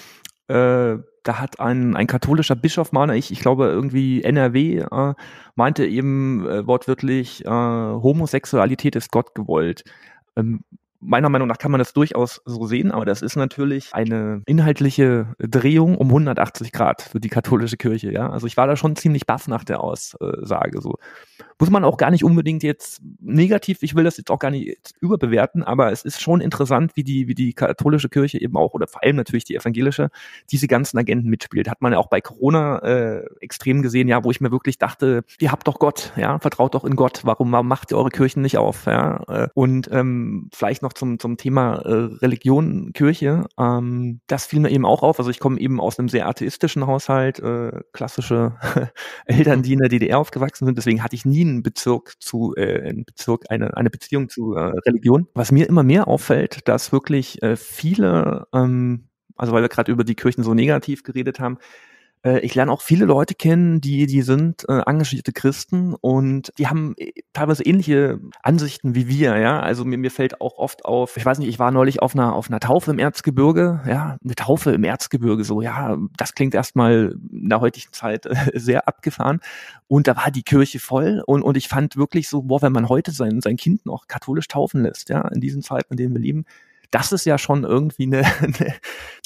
Äh, da hat ein, ein katholischer Bischof, meine ich, ich glaube irgendwie NRW, äh, meinte eben äh, wortwörtlich, äh, Homosexualität ist Gott gewollt. Ähm, Meiner Meinung nach kann man das durchaus so sehen, aber das ist natürlich eine inhaltliche Drehung um 180 Grad für die katholische Kirche, ja. Also ich war da schon ziemlich baff nach der Aussage, so. Muss man auch gar nicht unbedingt jetzt negativ, ich will das jetzt auch gar nicht überbewerten, aber es ist schon interessant, wie die, wie die katholische Kirche eben auch oder vor allem natürlich die evangelische diese ganzen Agenten mitspielt. Hat man ja auch bei Corona äh, extrem gesehen, ja, wo ich mir wirklich dachte, ihr habt doch Gott, ja, vertraut doch in Gott, warum macht ihr eure Kirchen nicht auf, ja? Äh, und ähm, vielleicht noch noch zum, zum Thema äh, Religion, Kirche. Ähm, das fiel mir eben auch auf. Also ich komme eben aus einem sehr atheistischen Haushalt, äh, klassische Eltern, die in der DDR aufgewachsen sind. Deswegen hatte ich nie einen Bezirk zu, äh, einen Bezirk, eine, eine Beziehung zu äh, Religion. Was mir immer mehr auffällt, dass wirklich äh, viele, ähm, also weil wir gerade über die Kirchen so negativ geredet haben, äh, ich lerne auch viele Leute kennen, die, die sind äh, engagierte Christen und die haben äh, teilweise ähnliche Ansichten wie wir, ja. Also mir, mir fällt auch oft auf, ich weiß nicht, ich war neulich auf einer, auf einer Taufe im Erzgebirge, ja, eine Taufe im Erzgebirge, so, ja, das klingt erstmal in der heutigen Zeit äh, sehr abgefahren. Und da war die Kirche voll und, und ich fand wirklich so, boah, wenn man heute sein, sein Kind noch katholisch taufen lässt, ja, in diesen Zeiten, in denen wir leben, das ist ja schon irgendwie eine, eine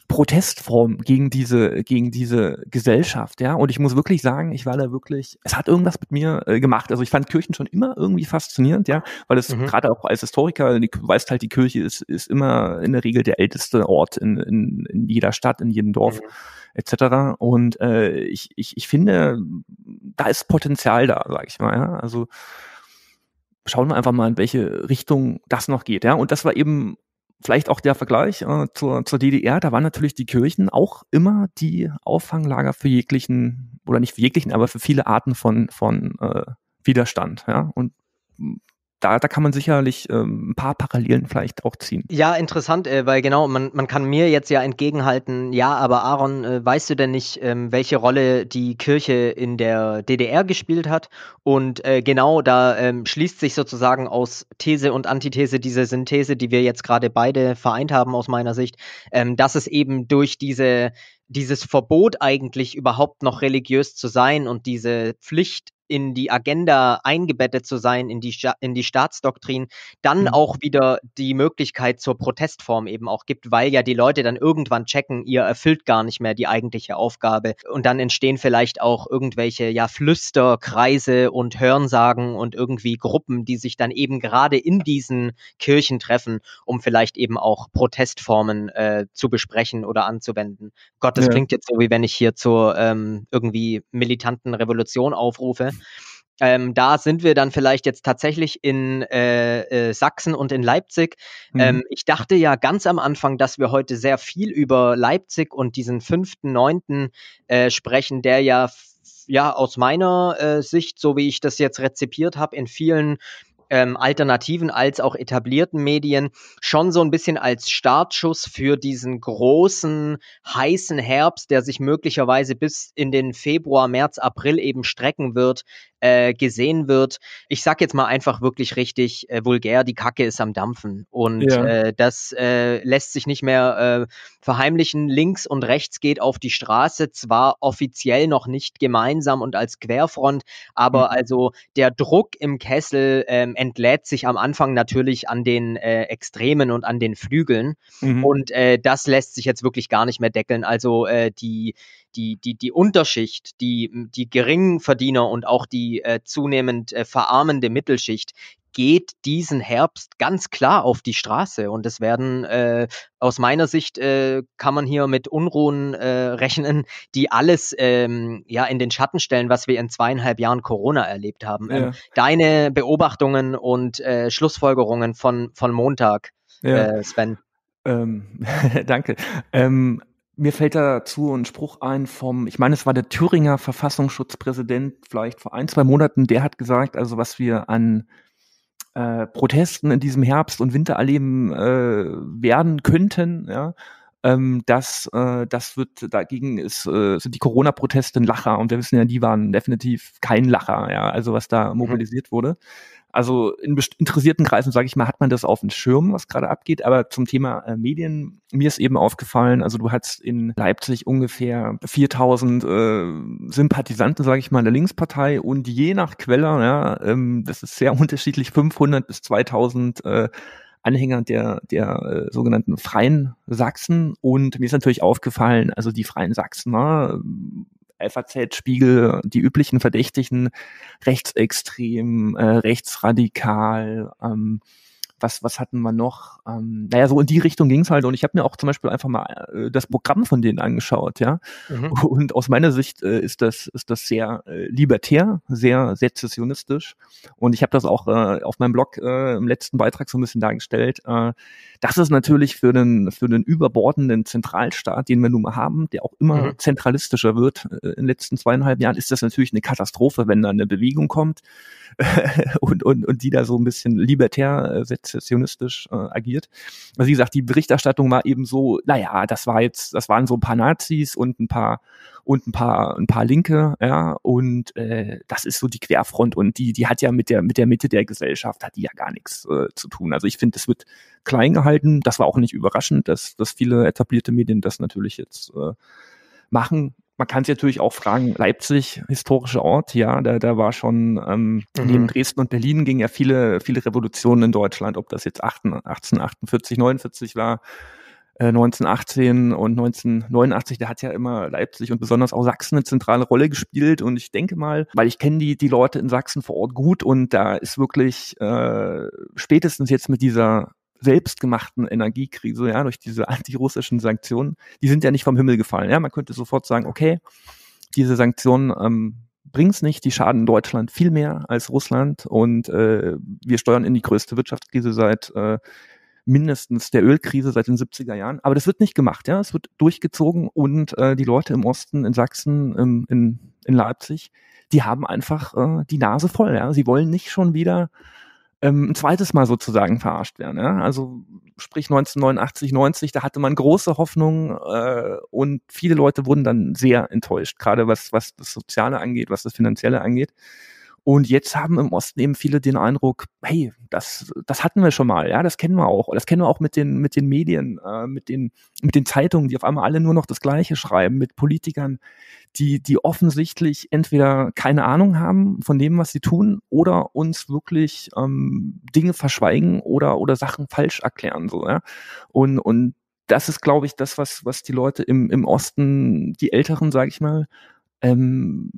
Protestform gegen diese, gegen diese Gesellschaft, ja. Und ich muss wirklich sagen, ich war da wirklich, es hat irgendwas mit mir äh, gemacht. Also ich fand Kirchen schon immer irgendwie faszinierend, ja, weil es mhm. gerade auch als Historiker, du weißt halt, die Kirche ist, ist immer in der Regel der älteste Ort in, in, in jeder Stadt, in jedem Dorf. Mhm etc. Und äh, ich, ich, ich finde, da ist Potenzial da, sag ich mal. Ja? Also schauen wir einfach mal, in welche Richtung das noch geht. Ja? Und das war eben vielleicht auch der Vergleich äh, zur, zur DDR, da waren natürlich die Kirchen auch immer die Auffanglager für jeglichen, oder nicht für jeglichen, aber für viele Arten von, von äh, Widerstand. Ja? Und da, da kann man sicherlich ähm, ein paar Parallelen vielleicht auch ziehen. Ja, interessant, äh, weil genau, man, man kann mir jetzt ja entgegenhalten, ja, aber Aaron, äh, weißt du denn nicht, ähm, welche Rolle die Kirche in der DDR gespielt hat? Und äh, genau da ähm, schließt sich sozusagen aus These und Antithese diese Synthese, die wir jetzt gerade beide vereint haben aus meiner Sicht, ähm, dass es eben durch diese dieses Verbot eigentlich überhaupt noch religiös zu sein und diese Pflicht in die Agenda eingebettet zu sein, in die, in die Staatsdoktrin, dann mhm. auch wieder die Möglichkeit zur Protestform eben auch gibt, weil ja die Leute dann irgendwann checken, ihr erfüllt gar nicht mehr die eigentliche Aufgabe. Und dann entstehen vielleicht auch irgendwelche ja, Flüsterkreise und Hörensagen und irgendwie Gruppen, die sich dann eben gerade in diesen Kirchen treffen, um vielleicht eben auch Protestformen äh, zu besprechen oder anzuwenden. Gott, das ja. klingt jetzt so, wie wenn ich hier zur ähm, irgendwie militanten Revolution aufrufe. Ähm, da sind wir dann vielleicht jetzt tatsächlich in äh, äh, Sachsen und in Leipzig. Ähm, mhm. Ähm, ich dachte ja ganz am Anfang, dass wir heute sehr viel über Leipzig und diesen fünften, neunten äh, sprechen, der ja ja aus meiner äh, Sicht, so wie ich das jetzt rezipiert habe, in vielen ähm, alternativen als auch etablierten Medien schon so ein bisschen als Startschuss für diesen großen, heißen Herbst, der sich möglicherweise bis in den Februar, März, April eben strecken wird, äh, gesehen wird. Ich sag jetzt mal einfach wirklich richtig äh, vulgär, die Kacke ist am Dampfen. Und ja. äh, das äh, lässt sich nicht mehr äh, verheimlichen. Links und rechts geht auf die Straße, zwar offiziell noch nicht gemeinsam und als Querfront, aber mhm. also der Druck im Kessel ähm, entlädt sich am Anfang natürlich an den äh, Extremen und an den Flügeln. Mhm. Und äh, das lässt sich jetzt wirklich gar nicht mehr deckeln. Also äh, die die, die, die Unterschicht, die, die geringen Verdiener und auch die äh, zunehmend äh, verarmende Mittelschicht geht diesen Herbst ganz klar auf die Straße. Und es werden, äh, aus meiner Sicht, äh, kann man hier mit Unruhen äh, rechnen, die alles ähm, ja in den Schatten stellen, was wir in zweieinhalb Jahren Corona erlebt haben. Ähm, ja. Ähm, deine Beobachtungen und äh, Schlussfolgerungen von, von Montag, ja. äh, Sven. Ähm, danke. Ähm, mir fällt dazu ein Spruch ein vom, ich meine, es war der Thüringer Verfassungsschutzpräsident vielleicht vor ein, zwei Monaten, der hat gesagt, also was wir an äh, Protesten in diesem Herbst und Winter erleben äh, werden könnten, ja, ähm, das, äh, das wird dagegen ist, äh, sind die Corona-Proteste ein Lacher und wir wissen ja, die waren definitiv kein Lacher, ja, also was da mhm. mobilisiert mhm. wurde. Also in interessierten Kreisen, sage ich mal, hat man das auf dem Schirm, was gerade abgeht. Aber zum Thema äh, Medien, mir ist eben aufgefallen, also du hattest in Leipzig ungefähr 4000 äh, Sympathisanten, sage ich mal, in der Linkspartei und je nach Quelle, ja, ähm, das ist sehr unterschiedlich, 500 bis 2000 äh, Anhänger der, der äh, sogenannten Freien Sachsen. Und mir ist natürlich aufgefallen, also die Freien Sachsen, na, ne, FAZ, Spiegel, die üblichen Verdächtigen, rechtsextrem, äh, rechtsradikal, ähm, was, was hatten wir noch? Ähm, naja, so in die Richtung ging's halt. Und ich habe mir auch zum Beispiel einfach mal äh, das Programm von denen angeschaut, ja. Mhm. Und aus meiner Sicht äh, ist das, ist das sehr äh, libertär, sehr sezessionistisch. Und ich habe das auch äh, auf meinem Blog äh, im letzten Beitrag so ein bisschen dargestellt. Äh, das ist natürlich für den, für den überbordenden Zentralstaat, den wir nun mal haben, der auch immer mhm. zentralistischer wird äh, in den letzten zweieinhalb Jahren, ist das natürlich eine Katastrophe, wenn da eine Bewegung kommt und, und, und die da so ein bisschen libertär äh, sektionistisch äh, agiert. Also wie gesagt, die Berichterstattung war eben so, naja, das war jetzt, das waren so ein paar Nazis und ein paar und ein paar ein paar Linke, ja, und äh, das ist so die Querfront und die die hat ja mit der mit der Mitte der Gesellschaft hat die ja gar nichts äh, zu tun. Also ich finde, das wird klein gehalten. Das war auch nicht überraschend, dass dass viele etablierte Medien das natürlich jetzt äh, machen man kann sich natürlich auch fragen, Leipzig, historischer Ort, ja, da, da war schon ähm, mhm. neben Dresden und Berlin ging ja viele, viele Revolutionen in Deutschland, ob das jetzt 1848, 49 war, äh, 1918 und 1989, da hat ja immer Leipzig und besonders auch Sachsen eine zentrale Rolle gespielt. Und ich denke mal, weil ich kenne die, die Leute in Sachsen vor Ort gut und da ist wirklich äh, spätestens jetzt mit dieser selbstgemachten Energiekrise, ja, durch diese antirussischen Sanktionen, die sind ja nicht vom Himmel gefallen. Ja, man könnte sofort sagen, okay, diese Sanktionen ähm, bringt's nicht, die schaden Deutschland viel mehr als Russland und äh, wir steuern in die größte Wirtschaftskrise seit äh, mindestens der Ölkrise seit den 70er Jahren. Aber das wird nicht gemacht, ja, es wird durchgezogen und äh, die Leute im Osten, in Sachsen, im, in, in Leipzig, die haben einfach äh, die Nase voll, ja, sie wollen nicht schon wieder ähm, ein zweites Mal sozusagen verarscht werden. Ja? Also sprich 1989, 90, da hatte man große Hoffnung äh, und viele Leute wurden dann sehr enttäuscht, gerade was, was das Soziale angeht, was das Finanzielle angeht. Und jetzt haben im Osten eben viele den Eindruck, hey, das, das hatten wir schon mal, ja, das kennen wir auch. Das kennen wir auch mit den, mit den Medien, äh, mit, den, mit den Zeitungen, die auf einmal alle nur noch das Gleiche schreiben, mit Politikern, die, die offensichtlich entweder keine Ahnung haben von dem, was sie tun, oder uns wirklich ähm, Dinge verschweigen oder, oder Sachen falsch erklären. So, ja? Und, und das ist, glaube ich, das, was, was die Leute im, im Osten, die Älteren, sage ich mal, ähm,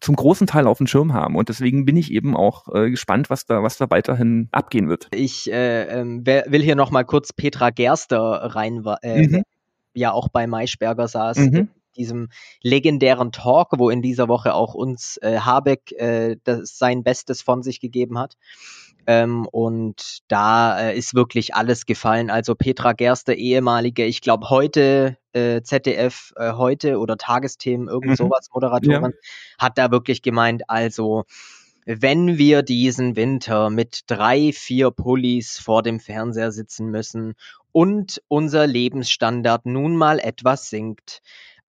zum großen Teil auf dem Schirm haben. Und deswegen bin ich eben auch äh, gespannt, was da, was da weiterhin abgehen wird. Ich äh, ähm, will hier nochmal kurz Petra Gerster rein, äh, mhm. ja auch bei Maischberger saß. Mhm diesem legendären Talk, wo in dieser Woche auch uns äh, Habeck äh, das, sein Bestes von sich gegeben hat. Ähm, und da äh, ist wirklich alles gefallen. Also Petra Gerster, ehemalige, ich glaube heute äh, ZDF äh, heute oder Tagesthemen, irgend mhm. sowas Moderatorin, ja. hat da wirklich gemeint, also wenn wir diesen Winter mit drei, vier Pullis vor dem Fernseher sitzen müssen und unser Lebensstandard nun mal etwas sinkt,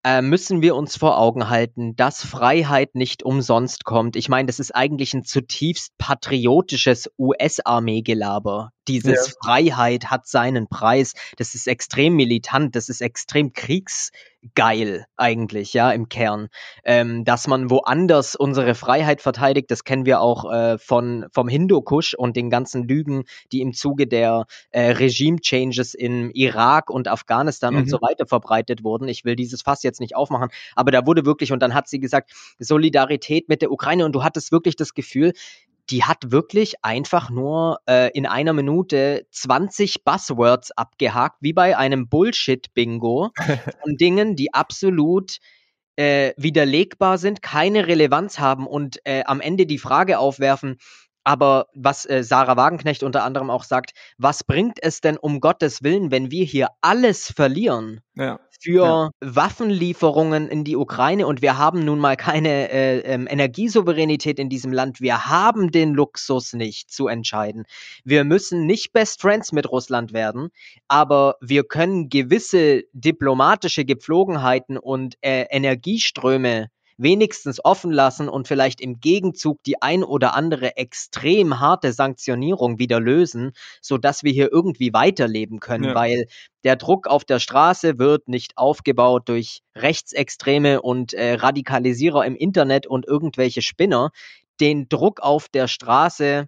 äh, müssen wir uns vor Augen halten, dass Freiheit nicht umsonst kommt. Ich meine, das ist eigentlich ein zutiefst patriotisches US-Armee-Gelaber. Dieses ja. Freiheit hat seinen Preis. Das ist extrem militant, das ist extrem kriegs geil eigentlich, ja, im Kern. Ähm, dass man woanders unsere Freiheit verteidigt, das kennen wir auch äh, von, vom Hindukusch und den ganzen Lügen, die im Zuge der äh, Regime-Changes in Irak und Afghanistan mhm. und so mhm. weiter verbreitet wurden. Ich will dieses Fass jetzt nicht aufmachen, aber da wurde wirklich, und dann hat sie gesagt, Solidarität mit der Ukraine und du hattest wirklich das Gefühl, die hat wirklich einfach nur äh, in einer Minute 20 Buzzwords abgehakt, wie bei einem Bullshit-Bingo, von Dingen, die absolut äh, widerlegbar sind, keine Relevanz haben und äh, am Ende die Frage aufwerfen, aber was äh, Sarah Wagenknecht unter anderem auch sagt, was bringt es denn um Gottes Willen, wenn wir hier alles verlieren ja. für ja. Waffenlieferungen in die Ukraine und wir haben nun mal keine äh, ähm, Energiesouveränität in diesem Land, wir haben den Luxus nicht zu entscheiden. Wir müssen nicht Best Friends mit Russland werden, aber wir können gewisse diplomatische Gepflogenheiten und äh, Energieströme wenigstens offen lassen und vielleicht im Gegenzug die ein oder andere extrem harte Sanktionierung wieder lösen, sodass wir hier irgendwie weiterleben können, ja. weil der Druck auf der Straße wird nicht aufgebaut durch Rechtsextreme und äh, Radikalisierer im Internet und irgendwelche Spinner. Den Druck auf der Straße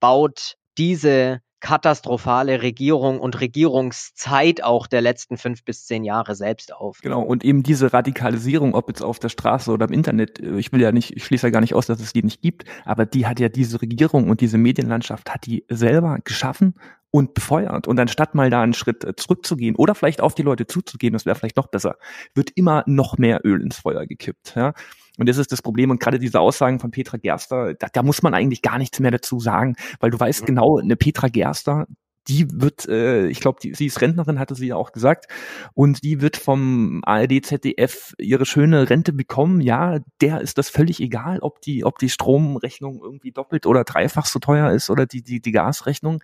baut diese katastrophale Regierung und Regierungszeit auch der letzten fünf bis zehn Jahre selbst auf. Genau, und eben diese Radikalisierung, ob jetzt auf der Straße oder im Internet, äh, ich will ja nicht, ich schließe ja gar nicht aus, dass es die nicht gibt, aber die hat ja diese Regierung und diese Medienlandschaft, hat die selber geschaffen und befeuert. Und anstatt mal da einen Schritt äh, zurückzugehen oder vielleicht auf die Leute zuzugehen, das wäre vielleicht noch besser, wird immer noch mehr Öl ins Feuer gekippt. Ja? Und das ist das Problem. Und gerade diese Aussagen von Petra Gerster, da, da muss man eigentlich gar nichts mehr dazu sagen, weil du weißt mhm. genau, eine Petra Gerster, die wird, äh, ich glaube, sie ist Rentnerin, hatte sie ja auch gesagt, und die wird vom ARD ZDF ihre schöne Rente bekommen. Ja, der ist das völlig egal, ob die, ob die Stromrechnung irgendwie doppelt oder dreifach so teuer ist oder die die die Gasrechnung.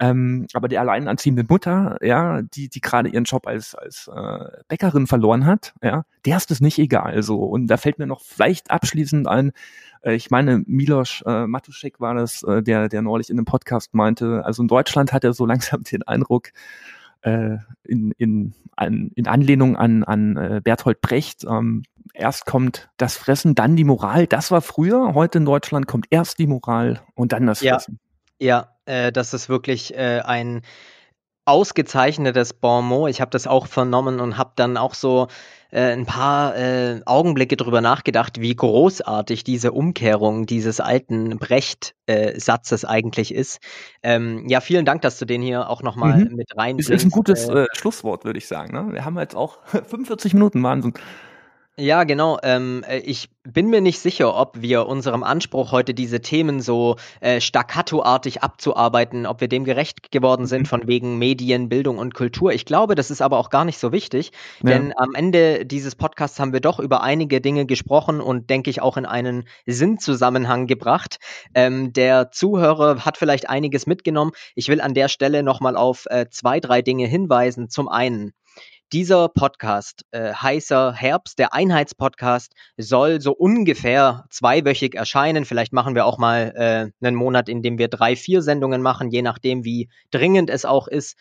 Ähm, aber der alleinerziehenden Mutter, ja, die, die gerade ihren Job als, als äh, Bäckerin verloren hat, ja, der ist es nicht egal. So. Und da fällt mir noch vielleicht abschließend ein, äh, ich meine, Milos äh, Matuschek war das, äh, der, der neulich in einem Podcast meinte, also in Deutschland hat er so langsam den Eindruck, äh, in, in, in Anlehnung an, an äh, Berthold Brecht, ähm, erst kommt das Fressen, dann die Moral. Das war früher, heute in Deutschland kommt erst die Moral und dann das ja. Fressen. Ja, äh, dass es wirklich äh, ein ausgezeichnetes Bonmot. Ich habe das auch vernommen und habe dann auch so äh, ein paar äh, Augenblicke drüber nachgedacht, wie großartig diese Umkehrung dieses alten Brecht-Satzes äh, eigentlich ist. Ähm, ja, vielen Dank, dass du den hier auch nochmal mhm. mit rein. Das ist ein gutes äh äh, Schlusswort, würde ich sagen. Ne? Wir haben jetzt auch 45 Minuten Wahnsinn. Ja, genau. Ähm, äh, ich bin mir nicht sicher, ob wir unserem Anspruch heute diese Themen so äh, staccatoartig abzuarbeiten, ob wir dem gerecht geworden sind mhm. von wegen Medien, Bildung und Kultur. Ich glaube, das ist aber auch gar nicht so wichtig, ja. denn am Ende dieses Podcasts haben wir doch über einige Dinge gesprochen und denke ich auch in einen Sinnzusammenhang gebracht. Ähm, der Zuhörer hat vielleicht einiges mitgenommen. Ich will an der Stelle nochmal auf äh, zwei, drei Dinge hinweisen. Zum einen, dieser Podcast, äh, Heißer Herbst, der Einheitspodcast, soll so ungefähr zweiwöchig erscheinen. Vielleicht machen wir auch mal äh, einen Monat, in dem wir drei, vier Sendungen machen, je nachdem, wie dringend es auch ist.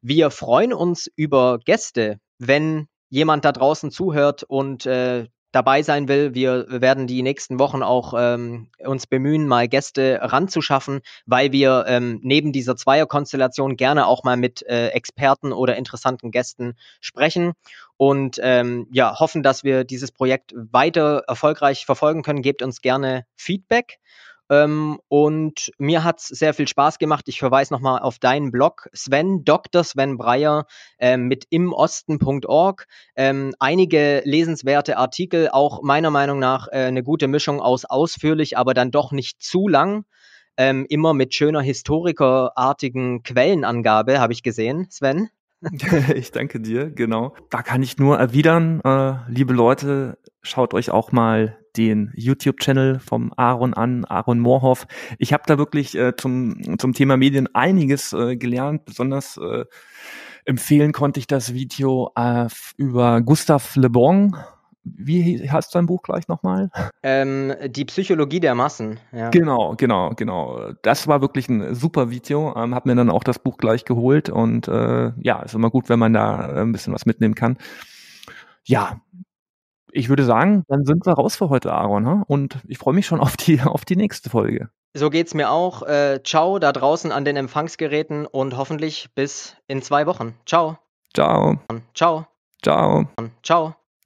Wir freuen uns über Gäste, wenn jemand da draußen zuhört und äh, dabei sein will. Wir werden die nächsten Wochen auch ähm, uns bemühen, mal Gäste ranzuschaffen, weil wir ähm, neben dieser Zweierkonstellation gerne auch mal mit äh, Experten oder interessanten Gästen sprechen und ähm, ja, hoffen, dass wir dieses Projekt weiter erfolgreich verfolgen können. Gebt uns gerne Feedback. Ähm, und mir hat es sehr viel Spaß gemacht. Ich verweise nochmal auf deinen Blog, Sven, Dr. Sven Breyer ähm, mit imosten.org. Ähm, einige lesenswerte Artikel, auch meiner Meinung nach äh, eine gute Mischung aus ausführlich, aber dann doch nicht zu lang. Ähm, immer mit schöner historikerartigen Quellenangabe, habe ich gesehen, Sven. ich danke dir, genau. Da kann ich nur erwidern, äh, liebe Leute, schaut euch auch mal den YouTube-Channel vom Aaron an, Aaron Moorhoff. Ich habe da wirklich äh, zum, zum Thema Medien einiges äh, gelernt, besonders äh, empfehlen konnte ich das Video äh, über Gustav Le Bon, wie heißt dein Buch gleich nochmal? Ähm, die Psychologie der Massen. Ja. Genau, genau, genau. Das war wirklich ein super Video. Ähm, hab mir dann auch das Buch gleich geholt und äh, ja, ist immer gut, wenn man da äh, ein bisschen was mitnehmen kann. Ja, ich würde sagen, dann sind wir raus für heute, Aaron. Huh? Ne? Und ich freue mich schon auf die, auf die nächste Folge. So geht's mir auch. Äh, ciao da draußen an den Empfangsgeräten und hoffentlich bis in zwei Wochen. Ciao. Ciao. Ciao. Ciao. Ciao.